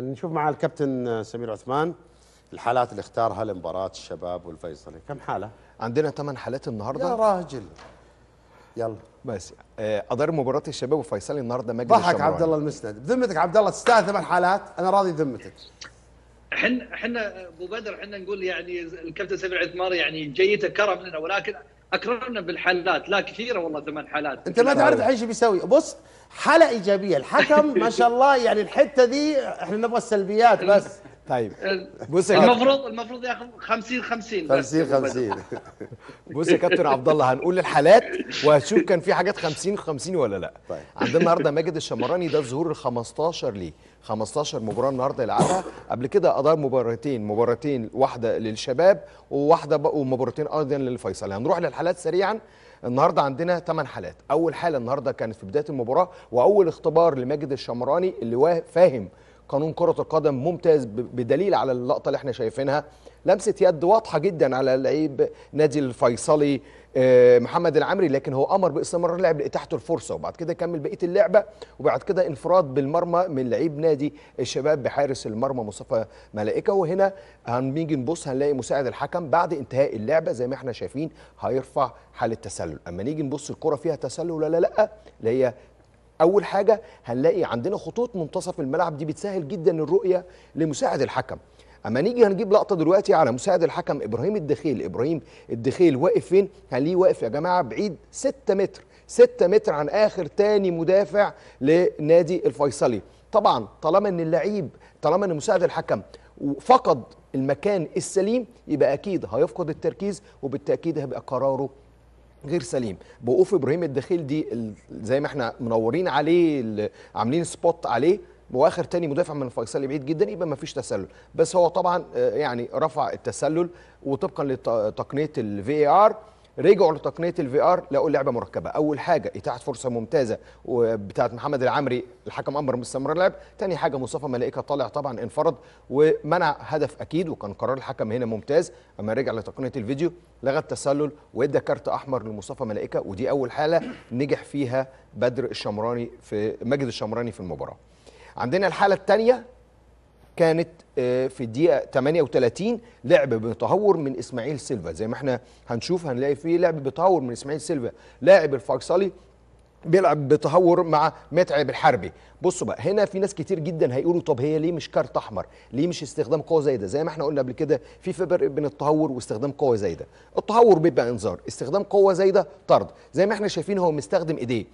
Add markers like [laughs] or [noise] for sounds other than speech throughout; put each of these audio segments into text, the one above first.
نشوف مع الكابتن سمير عثمان الحالات اللي اختارها لمباراه الشباب والفيصلي كم حاله عندنا 8 حالات النهارده يا راجل يلا بس آه، ادار مباراه الشباب والفيصلي النهارده مجد ضحك عبد الله المسند بذمتك عبد الله تستاهل ثمان حالات انا راضي بذمتك احنا احنا ابو بدر احنا نقول يعني الكابتن سمير عثمان يعني جيته كرم لنا ولكن اكرمنا بالحالات لا كثيره والله ثمان حالات انت ما تعرف الحين نعم. ايش بيسوي بص حاله ايجابيه الحكم [laughs] ما شاء الله يعني الحته دي احنا نبغى السلبيات بس طيب بص يا المفروض المفروض ياخد 50 50 50 50 بص يا كابتن عبد الله هنقول الحالات وهتشوف كان في حاجات 50 50 ولا لا طيب عندنا النهارده ماجد الشمراني ده ظهور ال 15 ليه 15 مباراه النهارده يلعبها قبل كده ادار مباراتين مباراتين واحده للشباب وواحده ومباراتين ايضا للفيصلي هنروح للحالات سريعا النهارده عندنا 8 حالات اول حاله النهارده كانت في بدايه المباراه واول اختبار لماجد الشمراني اللي فاهم قانون كرة القدم ممتاز بدليل على اللقطة اللي احنا شايفينها لمسة يد واضحة جدا على لعيب نادي الفيصلي محمد العمري لكن هو امر باستمرار اللعب لاتاحته الفرصه وبعد كده كمل بقيه اللعبه وبعد كده انفراد بالمرمى من لعيب نادي الشباب بحارس المرمى مصطفى ملائكه وهنا هنيجي نبص هنلاقي مساعد الحكم بعد انتهاء اللعبه زي ما احنا شايفين هيرفع حاله تسلل اما نيجي نبص الكره فيها تسلل ولا لا لا اللي هي اول حاجه هنلاقي عندنا خطوط منتصف الملعب دي بتسهل جدا الرؤيه لمساعد الحكم اما نيجي هنجيب لقطه دلوقتي على مساعد الحكم ابراهيم الدخيل ابراهيم الدخيل واقف فين هنلاقيه واقف يا جماعه بعيد 6 متر 6 متر عن اخر تاني مدافع لنادي الفيصلي طبعا طالما ان اللعيب طالما ان مساعد الحكم فقد المكان السليم يبقى اكيد هيفقد التركيز وبالتاكيد هيبقى قراره غير سليم بوقوف ابراهيم الدخيل دي زي ما احنا منورين عليه عاملين سبوت عليه واخر تاني مدافع من الفيصلي بعيد جدا يبقى ما فيش تسلل بس هو طبعا آه، يعني رفع التسلل وطبقا لتقنيه الفي ار رجعوا لتقنيه الفي ار لقوا اللعبه مركبه اول حاجه اتاحه فرصه ممتازه بتاعه محمد العمري الحكم امر باستمرار اللعب ثاني حاجه مصطفى ملائكه طالع طبعا انفرد ومنع هدف اكيد وكان قرار الحكم هنا ممتاز اما رجع لتقنيه الفيديو لغى التسلل وادى كارت احمر لمصطفى ملائكه ودي اول حاله نجح فيها بدر الشمراني في مجد الشمراني في المباراه عندنا الحاله الثانيه كانت آه، في الدقيقه 38 لعب بتهور من اسماعيل سيلفا زي ما احنا هنشوف هنلاقي فيه لعب بتهور من اسماعيل سيلفا لاعب الفيصلي بيلعب بتهور مع متعب الحربي بصوا بقى هنا في ناس كتير جدا هيقولوا طب هي ليه مش كارت احمر ليه مش استخدام قوه زايده زي ما احنا قلنا قبل كده في فرق بين التهور واستخدام قوه زايده التهور بيبقى انذار استخدام قوه زايده طرد زي ما احنا شايفين هو مستخدم ايديه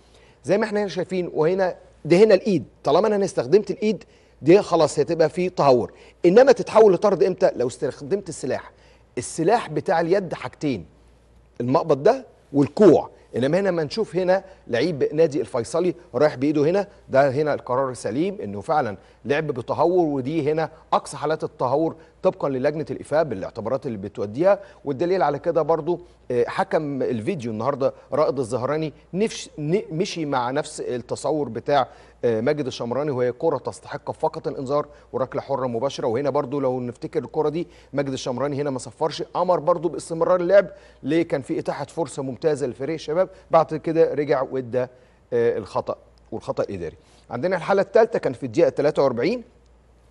زي ما احنا هنا شايفين وهنا ده هنا الايد طالما انا استخدمت الايد دي خلاص هتبقى في تهور انما تتحول لطرد امتى لو استخدمت السلاح السلاح بتاع اليد حاجتين المقبض ده والكوع انما هنا ما نشوف هنا لعيب نادي الفيصلي رايح بايده هنا ده هنا القرار سليم انه فعلا لعب بتهور ودي هنا اقصى حالات التهور طبقا للجنه الايفاء بالاعتبارات اللي بتوديها والدليل على كده برضو آه، حكم الفيديو النهارده رائد الزهراني نفش مشي مع نفس التصور بتاع آه، ماجد الشمراني وهي كره تستحق فقط الانذار وركله حره مباشره وهنا برضو لو نفتكر الكره دي ماجد الشمراني هنا ما صفرش امر برضو باستمرار اللعب ليه كان في اتاحه فرصه ممتازه لفريق الشباب بعد كده رجع وادى آه، الخطا والخطا اداري عندنا الحاله الثالثه كان في الدقيقه 43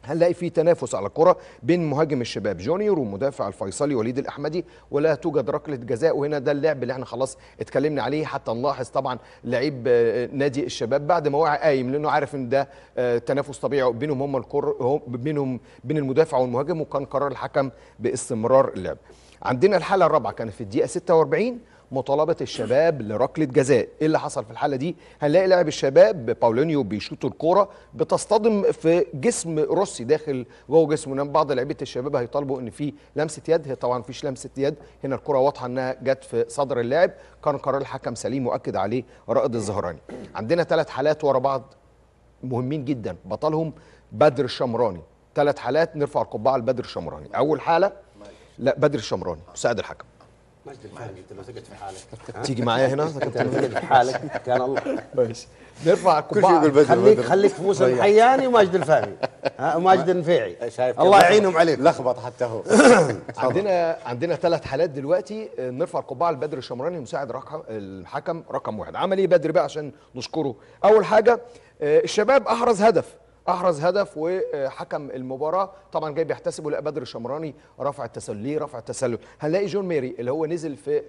هنلاقي في تنافس على الكرة بين مهاجم الشباب جونيور ومدافع الفيصلي وليد الأحمدي ولا توجد ركلة جزاء وهنا ده اللعب اللي احنا خلاص اتكلمنا عليه حتى نلاحظ طبعا لعيب آه، نادي الشباب بعد ما وقع قايم لأنه عارف إن ده آه، تنافس طبيعي بينهم هم الكرة بينهم بين المدافع والمهاجم وكان قرار الحكم باستمرار اللعب. عندنا الحالة الرابعة كانت في الدقيقة 46 مطالبه الشباب لركله جزاء ايه اللي حصل في الحاله دي هنلاقي لاعب الشباب باولينيو بيشوط الكوره بتصطدم في جسم روسي داخل جوه جسمه نعم، بعض لعيبه الشباب هيطالبوا ان في لمسه يد هي طبعا مفيش لمسه يد هنا الكره واضحه انها جت في صدر اللاعب كان قرار الحكم سليم واكد عليه رائد الزهراني عندنا ثلاث حالات ورا بعض مهمين جدا بطلهم بدر الشمراني ثلاث حالات نرفع القبعه لبدر الشمراني اول حاله لا بدر الشمراني مساعد الحكم مجد الفهمي انت لو ثقت في حالك تيجي معايا هنا سكت في حالك كان الله بس نرفع كل خليك خليك في موسى الحياني وماجد الفهمي وماجد النفيعي شايف الله يعينهم عليك لخبط حتى هو [coughs] عندنا عندنا ثلاث حالات دلوقتي نرفع القبعه لبدر الشمراني مساعد الحكم رقم واحد عمل ايه بدر بقى عشان نشكره اول حاجه آه، الشباب احرز هدف احرز هدف وحكم المباراه طبعا جاي بيحتسبه لا بدر شمراني رفع التسلل ليه رفع التسلل هنلاقي جون ميري اللي هو نزل في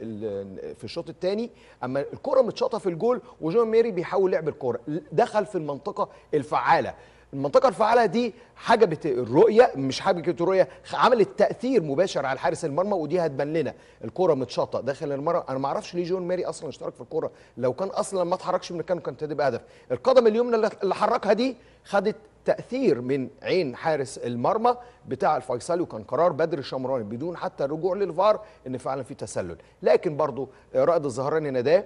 في الشوط الثاني اما الكره متشاطه في الجول وجون ميري بيحاول لعب الكره دخل في المنطقه الفعاله المنطقه الفعاله دي حجبت الرؤيه مش حجبت الرؤيه عملت تاثير مباشر على حارس المرمى ودي هتبان لنا الكوره متشاطه داخل المرمى انا ما اعرفش ليه جون ماري اصلا اشترك في الكوره لو كان اصلا ما اتحركش من مكانه كانت هتبقى هدف القدم اليمنى اللي حركها دي خدت تاثير من عين حارس المرمى بتاع الفيصلي وكان قرار بدر شمراني بدون حتى الرجوع للفار ان فعلا في تسلل لكن برضو رائد الزهراني نداه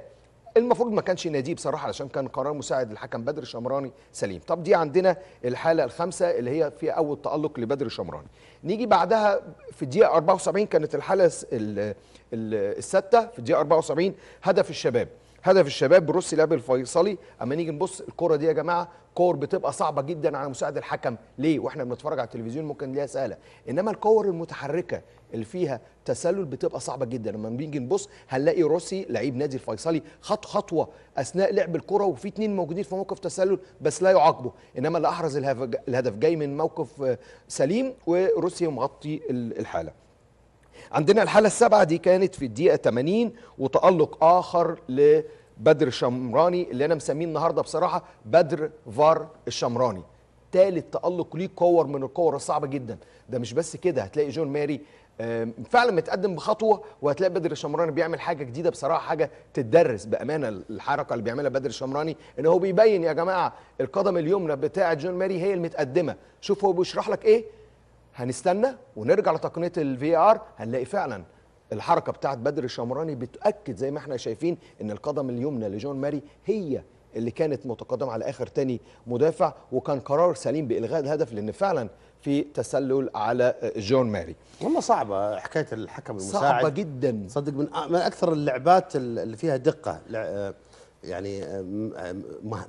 المفروض ما كانش ناديه بصراحه علشان كان قرار مساعد الحكم بدر شمراني سليم طب دي عندنا الحاله الخامسه اللي هي فيها اول تالق لبدر شمراني نيجي بعدها في الدقيقه 74 كانت الحاله السادسه في الدقيقه 74 هدف الشباب هدف الشباب بروسي لعب الفيصلي اما نيجي نبص الكره دي يا جماعه كور بتبقى صعبه جدا على مساعد الحكم ليه واحنا بنتفرج على التلفزيون ممكن ليها سهله انما الكور المتحركه اللي فيها تسلل بتبقى صعبه جدا لما بنيجي نبص هنلاقي روسي لعيب نادي الفيصلي خط خطوه اثناء لعب الكره وفي اثنين موجودين في موقف تسلل بس لا يعاقبه انما اللي احرز الهدف جاي من موقف آه، سليم وروسي مغطي الحاله عندنا الحالة السابعة دي كانت في الدقيقة 80 وتألق آخر لبدر الشمراني اللي أنا مسميه النهاردة بصراحة بدر فار الشمراني تالت تألق ليه كور من الكور الصعبة جدا ده مش بس كده هتلاقي جون ماري فعلا متقدم بخطوه وهتلاقي بدر الشمراني بيعمل حاجه جديده بصراحه حاجه تدرس بامانه الحركه اللي بيعملها بدر الشمراني ان هو بيبين يا جماعه القدم اليمنى بتاعه جون ماري هي المتقدمه شوف هو بيشرح لك ايه هنستنى ونرجع لتقنيه الفي ار هنلاقي فعلا الحركه بتاعت بدر الشمراني بتاكد زي ما احنا شايفين ان القدم اليمنى لجون ماري هي اللي كانت متقدمه على اخر تاني مدافع وكان قرار سليم بالغاء الهدف لان فعلا في تسلل على جون ماري والله صعبه حكايه الحكم المساعد صعبه جدا صدق من من اكثر اللعبات اللي فيها دقه يعني آه، آه،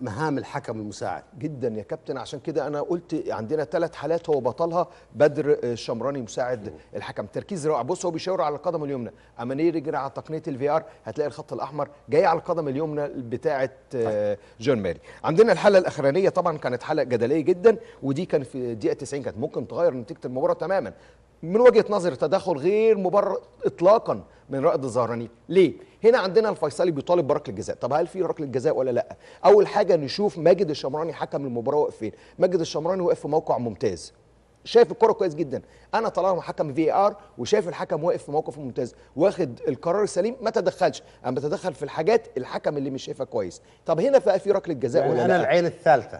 مهام الحكم المساعد جدا يا كابتن عشان كده انا قلت عندنا ثلاث حالات هو بطلها بدر الشمراني آه، مساعد الحكم تركيز رائع بص هو بيشاور على القدم اليمنى اما نيجي على تقنيه الفي ار هتلاقي الخط الاحمر جاي على القدم اليمنى بتاعه طيب. جون ماري عندنا الحاله الاخرانيه طبعا كانت حاله جدليه جدا ودي كان في الدقيقه 90 كانت ممكن تغير نتيجه المباراه تماما من وجهه نظر تدخل غير مبرر اطلاقا من رائد الزهراني ليه هنا عندنا الفيصلي بيطالب بركله جزاء طب هل في ركله جزاء ولا لا اول حاجه نشوف ماجد الشمراني حكم المباراه واقف فين ماجد الشمراني واقف في موقع ممتاز شايف الكره كويس جدا انا طالما حكم في ار وشايف الحكم واقف في موقف ممتاز واخد القرار السليم ما تدخلش اما تدخل في الحاجات الحكم اللي مش شايفها كويس طب هنا بقى في ركله جزاء يعني ولا انا لا انا العين الثالثه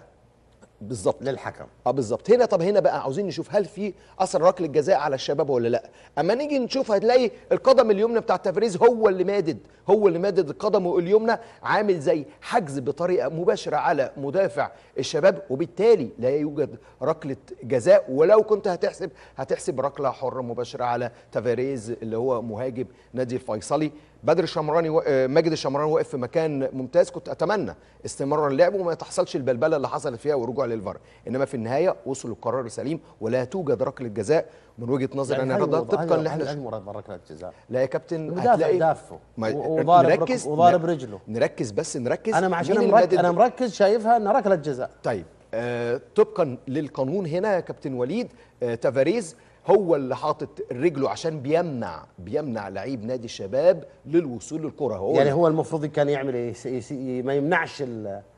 بالظبط للحكم اه بالظبط هنا طب هنا بقى عاوزين نشوف هل في اثر ركله الجزاء على الشباب ولا لا اما نيجي نشوف هتلاقي القدم اليمنى بتاع تفريز هو اللي مادد هو اللي مادد القدم اليمنى عامل زي حجز بطريقه مباشره على مدافع الشباب وبالتالي لا يوجد ركله جزاء ولو كنت هتحسب هتحسب ركله حره مباشره على تفاريز اللي هو مهاجم نادي الفيصلي بدر الشمراني آه، ماجد الشمراني واقف في مكان ممتاز كنت اتمنى استمرار اللعب وما تحصلش البلبله اللي حصلت فيها ورجوع للفار انما في النهايه وصلوا للقرار السليم ولا توجد ركله جزاء من وجهه نظري انا رضا طبقا اللي أيوة، احنا ركله جزاء لا يا كابتن هتلاقي دافه نركز وضارب رجله نركز بس نركز انا عشان انا مركز شايفها انها ركله جزاء طيب آه طبقا للقانون هنا يا كابتن وليد آه تافاريز هو اللي حاطط رجله عشان بيمنع بيمنع لعيب نادي الشباب للوصول للكره هو يعني هو المفروض كان يعمل إيه؟ ما يمنعش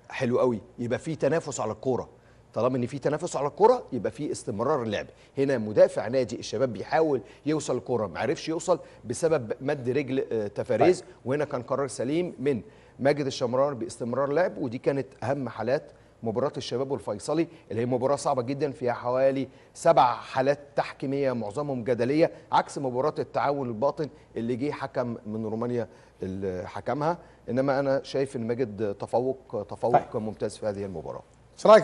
حلو قوي يبقى في تنافس على الكوره طالما ان في تنافس على الكره يبقى في استمرار اللعب هنا مدافع نادي الشباب بيحاول يوصل الكره ما عرفش يوصل بسبب مد رجل آه، تفاريز طيب. وهنا كان قرار سليم من ماجد الشمران باستمرار لعب ودي كانت اهم حالات مباراه الشباب والفيصلي اللي هي مباراه صعبه جدا فيها حوالي سبع حالات تحكيميه معظمهم جدليه عكس مباراه التعاون الباطن اللي جه حكم من رومانيا اللي حكمها انما انا شايف ان ماجد تفوق تفوق طيب. ممتاز في هذه المباراه.